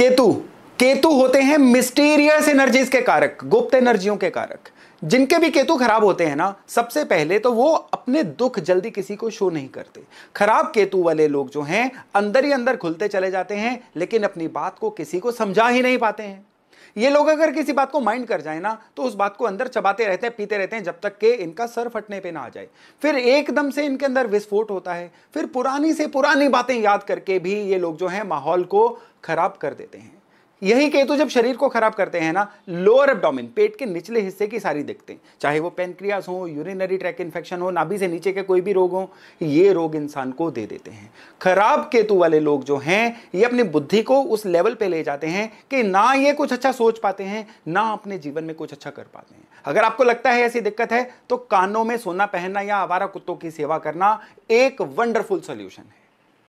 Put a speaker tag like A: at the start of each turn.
A: केतु केतु होते हैं mysterious energies के कारक गुप्त एनर्जियों के कारक जिनके भी केतु खराब होते हैं ना सबसे पहले तो वो अपने दुख जल्दी किसी को शो नहीं करते खराब केतु वाले लोग जो हैं अंदर ही अंदर खुलते चले जाते हैं लेकिन अपनी बात को किसी को समझा ही नहीं पाते हैं ये लोग अगर किसी बात को माइंड कर जाए ना तो उस बात को अंदर चबाते रहते हैं पीते रहते हैं जब तक के इनका सर फटने पे ना आ जाए फिर एकदम से इनके अंदर विस्फोट होता है फिर पुरानी से पुरानी बातें याद करके भी ये लोग जो है माहौल को खराब कर देते हैं यही केतु जब शरीर को खराब करते हैं ना लोअर एब्डोमिन पेट के निचले हिस्से की सारी दिखते हैं चाहे वो पेनक्रियास हो यूरिनरी ट्रैक इन्फेक्शन हो नाभि से नीचे के कोई भी रोग हो ये रोग इंसान को दे देते हैं खराब केतु वाले लोग जो हैं ये अपनी बुद्धि को उस लेवल पे ले जाते हैं कि ना ये कुछ अच्छा सोच पाते हैं ना अपने जीवन में कुछ अच्छा कर पाते हैं अगर आपको लगता है ऐसी दिक्कत है तो कानों में सोना पहनना या आवारा कुत्तों की सेवा करना एक वंडरफुल सोल्यूशन है